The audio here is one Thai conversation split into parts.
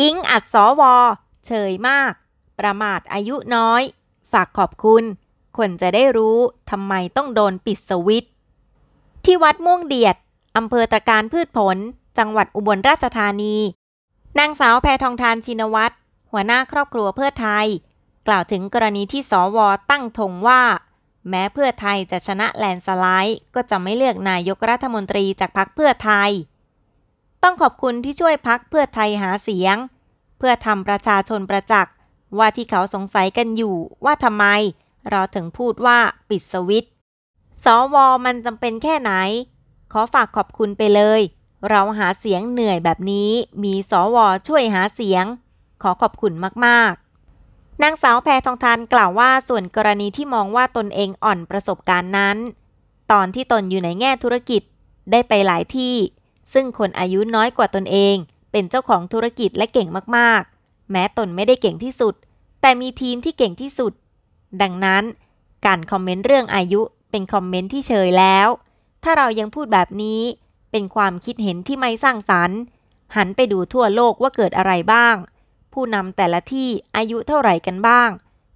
อิงอัดสอวอเฉยมาก ประมาทอายุน้อย ฝากขอบคุณ คนจะได้รู้ทำไมต้องโดนปิดสวิตที่วัดม่วงเดียดอำเภอตะการพืชผล จังหวัดอุบลราชธานี นางสาวแพทองทานชินวัตร หัวหน้าครอบครัวเพื่อไทย กล่าวถึงกรณีที่สวตั้งธงว่า แม้เพื่อไทยจะชนะแลนสไลด์ก็จะไม่เลือกนายกรัฐมนตรีจากพรรคเพื่อไทยต้องขอบคุณที่ช่วยพักเพื่อไทยหาเสียง เพื่อทำประชาชนประจักษ์ ว่าที่เขาสงสัยกันอยู่ว่าทำไม เราถึงพูดว่าปิดสวิตสวมันจำเป็นแค่ไหน ขอฝากขอบคุณไปเลย เราหาเสียงเหนื่อยแบบนี้ มีสวช่วยหาเสียง ขอขอบคุณมากๆ นางสาวแพทองทานกล่าวว่า ส่วนกรณีที่มองว่าตนเองอ่อนประสบการณ์นั้น ตอนที่ตนอยู่ในแง่ธุรกิจได้ไปหลายที่ซึ่งคนอายุน้อยกว่าตนเอง เป็นเจ้าของธุรกิจและเก่งมากๆ แม้ตนไม่ได้เก่งที่สุด แต่มีทีมที่เก่งที่สุด ดังนั้น การคอมเมนต์เรื่องอายุเป็นคอมเมนต์ที่เฉยแล้ว ถ้าเรายังพูดแบบนี้ เป็นความคิดเห็นที่ไม่สร้างสรรค์ หันไปดูทั่วโลกว่าเกิดอะไรบ้าง ผู้นำแต่ละที่อายุเท่าไหร่กันบ้าง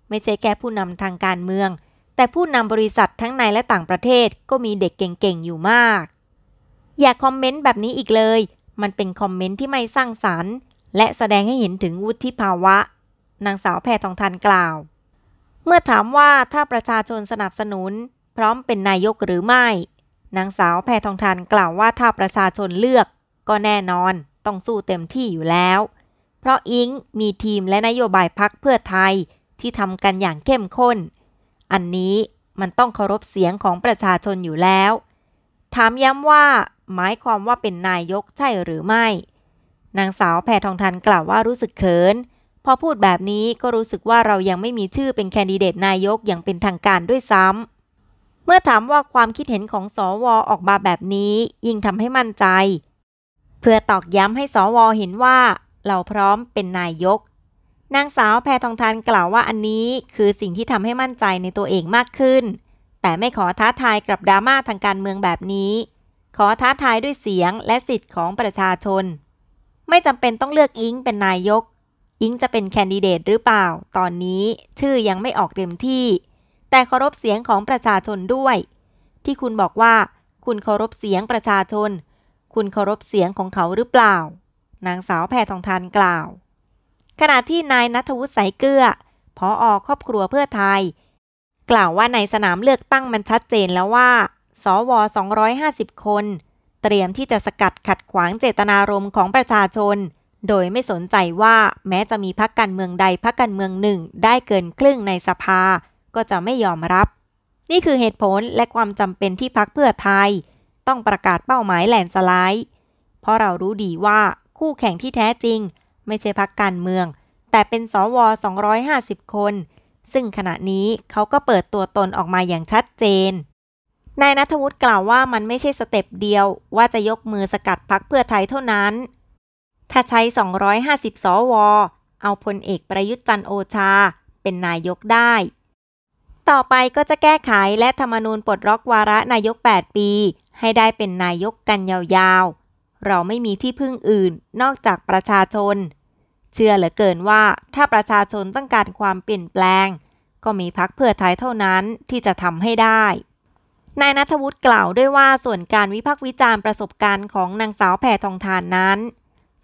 ไม่ใช่แค่ผู้นำทางการเมือง แต่ผู้นำบริษัททั้งในและต่างประเทศก็มีเด็กเก่งๆอยู่มากอย่าคอมเมนต์แบบนี้อีกเลย มันเป็นคอมเมนต์ที่ไม่สร้างสารรค์ และแสดงให้เห็นถึงวุฒิภาวะ นางสาวแพทองทานกล่าว เมื่อถามว่าถ้าประชาชนสนับสนุน พร้อมเป็นนายกหรือไม่ นางสาวแพทองทานกล่าวว่าถ้าประชาชนเลือก ก็แน่นอนต้องสู้เต็มที่อยู่แล้ว เพราะอิงมีทีมและนโยบายพักเพื่อไทยที่ทำกันอย่างเข้มข้น อันนี้มันต้องเคารพเสียงของประชาชนอยู่แล้ว ถามย้ำว่าหมายความว่าเป็น นายกใช่หรือไม่ นางสาวแพทองทันกล่าวว่ารู้สึกเขิน พอพูดแบบนี้ก็รู้สึกว่าเรายังไม่มีชื่อเป็นแคนดิเดตนายกอย่างเป็นทางการด้วยซ้ำ เมื่อถามว่าความคิดเห็นของสอวอออกมาแบบนี้ ยิ่งทำให้มั่นใจ เพื่อตอกย้ำให้สอวอเห็นว่า เราพร้อมเป็นนายก นางสาวแพทองทานกล่าวว่าอันนี้คือสิ่งที่ทำให้มั่นใจในตัวเองมากขึ้น แต่ไม่ขอท้าทายกับดราม่าทางการเมืองแบบนี้ขอท้าทายด้วยเสียงและสิทธิ์ของประชาชน ไม่จำเป็นต้องเลือกอิงเป็นนายก อิงจะเป็นแคนดิเดตหรือเปล่า ตอนนี้ชื่อยังไม่ออกเต็มที่ แต่เคารพเสียงของประชาชนด้วย ที่คุณบอกว่าคุณเคารพเสียงประชาชน คุณเคารพเสียงของเขาหรือเปล่านางสาวแพทองทานกล่าว ขณะที่นายนัทวุฒิสายเกลือพออครอบครัวเพื่อไทย กล่าวว่าในสนามเลือกตั้งมันชัดเจนแล้วว่าสว 250 คน เตรียมที่จะสกัดขัดขวางเจตนารมณ์ของประชาชน โดยไม่สนใจว่าแม้จะมีพักการเมืองใดพักการเมืองหนึ่ง ได้เกินครึ่งในสภาก็จะไม่ยอมรับ นี่คือเหตุผลและความจำเป็นที่พักเพื่อไทย ต้องประกาศเป้าหมายแหลนสไลด์เพราะเรารู้ดีว่าคู่แข่งที่แท้จริง ไม่ใช่พักการเมืองแต่เป็นสว 250 คน ซึ่งขณะนี้เขาก็เปิดตัวตนออกมาอย่างชัดเจนนายนัทวุฒิกล่าวว่ามันไม่ใช่สเต็ปเดียวว่าจะยกมือสกัดพักเพื่อไทยเท่านั้น ถ้าใช้ 250 สว เอาพลเอกประยุทธ์จันโอชา เป็นนายกได้ ต่อไปก็จะแก้ไขและธรรมนูญปลดล็อกวาระนายก 8 ปี ให้ได้เป็นนายกกันยาวๆ เราไม่มีที่พึ่งอื่นนอกจากประชาชน เชื่อเหลือเกินว่าถ้าประชาชนต้องการความเปลี่ยนแปลง ก็มีพักเพื่อไทยเท่านั้นที่จะทำให้ได้นายนัทวุฒิกล่าวด้วยว่าส่วนการวิพากษ์วิจารณ์ประสบการณ์ของนางสาวแพทองทานนั้น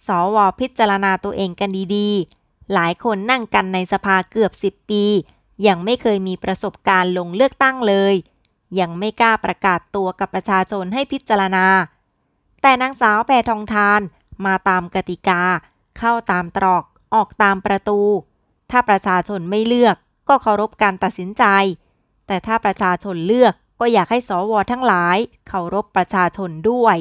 สวพิจารณาตัวเองกันดีๆ หลายคนนั่งกันในสภาเกือบ 10 ปี ยังไม่เคยมีประสบการณ์ลงเลือกตั้งเลย ยังไม่กล้าประกาศตัวกับประชาชนให้พิจารณา แต่นางสาวแพทองทานมาตามกติกา เข้าตามตรอกออกตามประตู ถ้าประชาชนไม่เลือกก็เคารพการตัดสินใจ แต่ถ้าประชาชนเลือกก็อยากให้สวทั้งหลายเคารพประชาชนด้วย